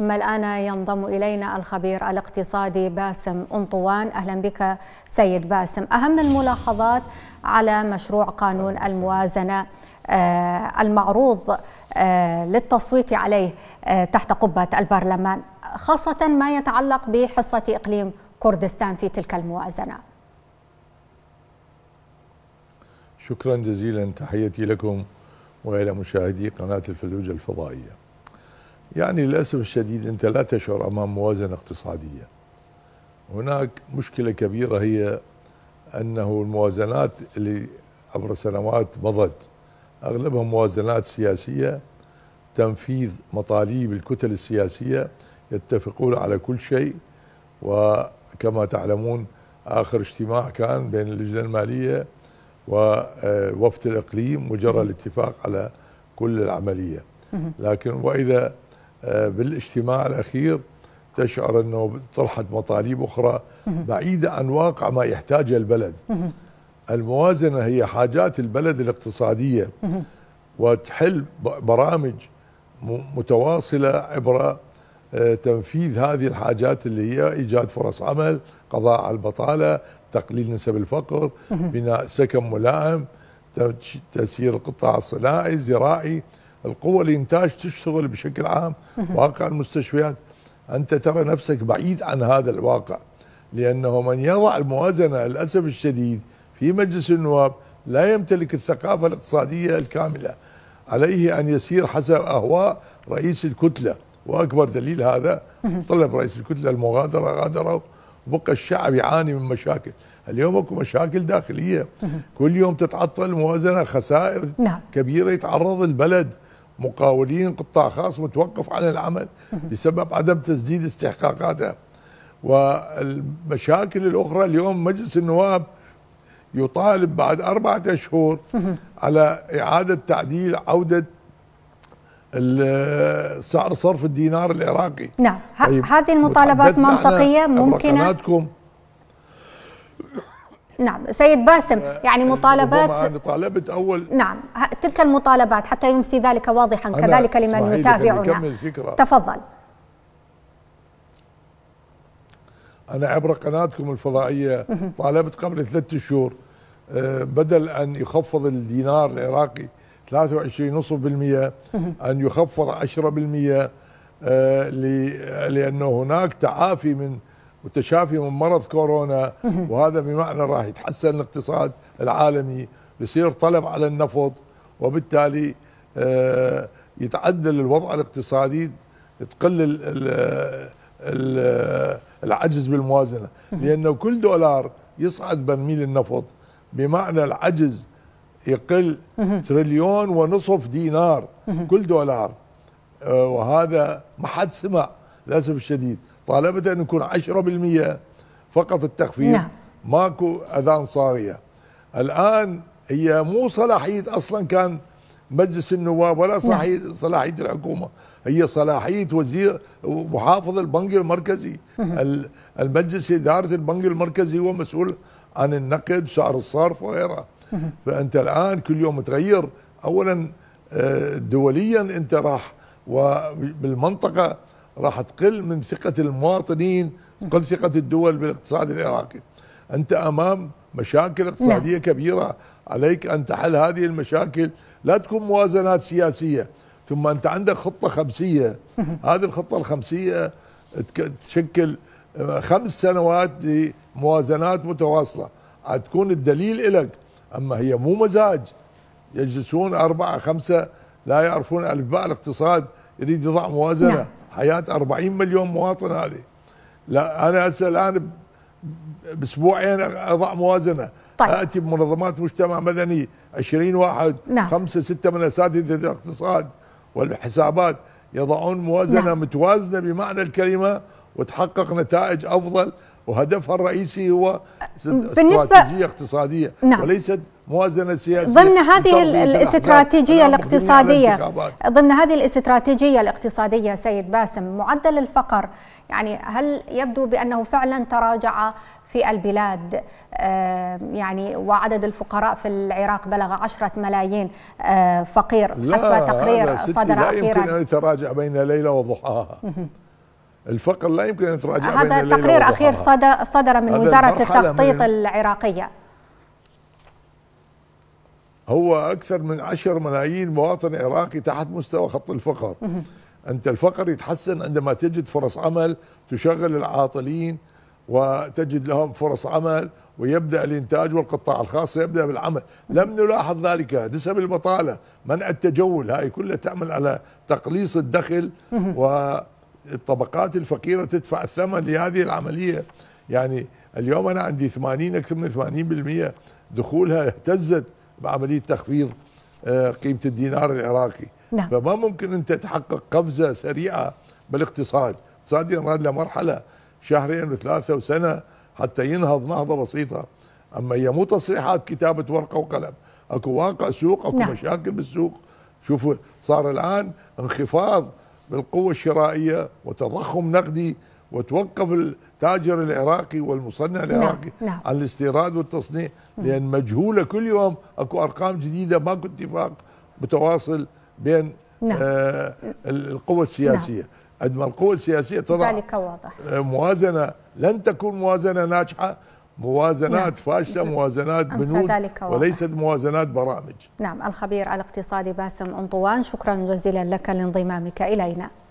أما الآن ينضم إلينا الخبير الاقتصادي باسم أنطوان أهلا بك سيد باسم أهم الملاحظات على مشروع قانون الموازنة آه، المعروض آه، للتصويت عليه آه، تحت قبة البرلمان خاصة ما يتعلق بحصة إقليم كردستان في تلك الموازنة شكرا جزيلا تحيتي لكم وإلى مشاهدي قناة الفلوجة الفضائية يعني للأسف الشديد أنت لا تشعر أمام موازنة اقتصادية هناك مشكلة كبيرة هي أنه الموازنات اللي عبر سنوات مضت أغلبها موازنات سياسية تنفيذ مطالب الكتل السياسية يتفقون على كل شيء وكما تعلمون آخر اجتماع كان بين اللجنة المالية ووفد الإقليم وجرى الاتفاق على كل العملية لكن وإذا آه، بالاجتماع الاخير تشعر انه طرحت مطالب اخرى بعيده عن واقع ما يحتاجه البلد. الموازنه هي حاجات البلد الاقتصاديه وتحل برامج متواصله عبر آه، تنفيذ هذه الحاجات اللي هي ايجاد فرص عمل، قضاء على البطاله، تقليل نسب الفقر، بناء سكن ملائم، تسيير القطاع الصناعي، الزراعي، القوة الإنتاج تشتغل بشكل عام واقع المستشفيات أنت ترى نفسك بعيد عن هذا الواقع لأنه من يضع الموازنة للأسف الشديد في مجلس النواب لا يمتلك الثقافة الاقتصادية الكاملة عليه أن يسير حسب أهواء رئيس الكتلة وأكبر دليل هذا طلب رئيس الكتلة المغادرة غادره وبقى الشعب يعاني من مشاكل اليوم اكو مشاكل داخليه كل يوم تتعطل الموازنه خسائر نعم. كبيره يتعرض البلد مقاولين قطاع خاص متوقف عن العمل بسبب عدم تسديد استحقاقاته والمشاكل الأخرى اليوم مجلس النواب يطالب بعد أربعة أشهر على إعادة تعديل عودة سعر صرف الدينار العراقي نعم طيب هذه المطالبات منطقية ممكنة نعم سيد باسم آه، يعني مطالبات يعني طالبت أول نعم تلك المطالبات حتى يمسي ذلك واضحا كذلك لمن يتابعنا تفضل أنا عبر قناتكم الفضائية طالبت قبل ثلاثة شهور آه، بدل أن يخفض الدينار العراقي 23.5% أن يخفض 10% آه، لأنه هناك تعافي من والتشافي من مرض كورونا وهذا بمعنى راح يتحسن الاقتصاد العالمي بيصير طلب على النفط وبالتالي آه، يتعدل الوضع الاقتصادي تقل العجز بالموازنة لأنه كل دولار يصعد برميل النفط بمعنى العجز يقل تريليون ونصف دينار كل دولار آه، وهذا ما حد سمع للأسف الشديد طالبت أن يكون 10% فقط التخفيض نعم. ماكو أذان صاغية الآن هي مو صلاحية أصلا كان مجلس النواب ولا صلاحية, نعم. صلاحية الحكومة هي صلاحية وزير محافظ البنك المركزي المجلس إدارة البنك المركزي هو مسؤول عن النقد سعر الصرف وغيره فأنت الآن كل يوم تغير أولا آه، دوليا أنت راح وبالمنطقة راح تقل من ثقة المواطنين تقل ثقة الدول بالاقتصاد العراقي أنت أمام مشاكل نعم. اقتصادية نعم. كبيرة عليك أن تحل هذه المشاكل لا تكون موازنات سياسية ثم أنت عندك خطة خمسية هذه الخطة الخمسية تشكل آه، خمس سنوات لموازنات متواصلة تكون الدليل إلك أما هي مو مزاج يجلسون أربعة خمسة لا يعرفون ألف باء الاقتصاد يريد يضع موازنة نعم. حياه 40 مليون مواطن هذه لا انا هسه الان باسبوعين اضع موازنه طيب. اتي بمنظمات مجتمع مدني 20 واحد نعم. خمسه سته من اساتذه الاقتصاد والحسابات يضعون موازنه نعم. متوازنه بمعنى الكلمه وتحقق نتائج افضل وهدفها الرئيسي هو بالنسبة استراتيجيه اقتصاديه نعم. وليست موازنه سياسيه ضمن هذه الاستراتيجيه الاقتصاديه ضمن هذه الاستراتيجيه الاقتصاديه سيد باسم معدل الفقر يعني هل يبدو بانه فعلا تراجع في البلاد آه، يعني وعدد الفقراء في العراق بلغ عشرة ملايين آه، فقير حسب تقرير صدر لا أخيرا لا يمكن أن يتراجع بين ليلة وضحاها الفقر لا يمكن أن يتراجع بين ليلة وضحاها هذا تقرير أخير صدر من وزارة التخطيط العراقية هو أكثر من 10 ملايين مواطن عراقي تحت مستوى خط الفقر أنت الفقر يتحسن عندما تجد فرص عمل تشغل العاطلين وتجد لهم فرص عمل ويبدا الانتاج والقطاع الخاص يبدا بالعمل، لم نلاحظ ذلك، نسب البطاله، منع التجول، هاي كلها تعمل على تقليص الدخل والطبقات الفقيره تدفع الثمن لهذه العمليه، يعني اليوم انا عندي 80 اكثر من 80% دخولها اهتزت بعمليه تخفيض آه، قيمه الدينار العراقي نعم. فما ممكن انت تحقق قفزه سريعه بالاقتصاد الاقتصاد ينرد لمرحله شهرين وثلاثه وسنه حتى ينهض نهضه بسيطه اما هي مو تصريحات كتابه ورقه وقلم اكو واقع سوق اكو نعم. مشاكل بالسوق شوفوا صار الان انخفاض بالقوه الشرائيه وتضخم نقدي وتوقف التاجر العراقي والمصنع نعم، العراقي نعم. نعم. عن الاستيراد والتصنيع لان مجهوله كل يوم اكو ارقام جديده ماكو اتفاق متواصل بين نعم. آه القوى السياسيه نعم. عندما القوى السياسيه تضع ذلك واضح. آه، موازنه لن تكون موازنه ناجحه موازنات نعم. فاشله موازنات بنود وليست موازنات برامج نعم الخبير الاقتصادي باسم انطوان شكرا جزيلا لك لانضمامك الينا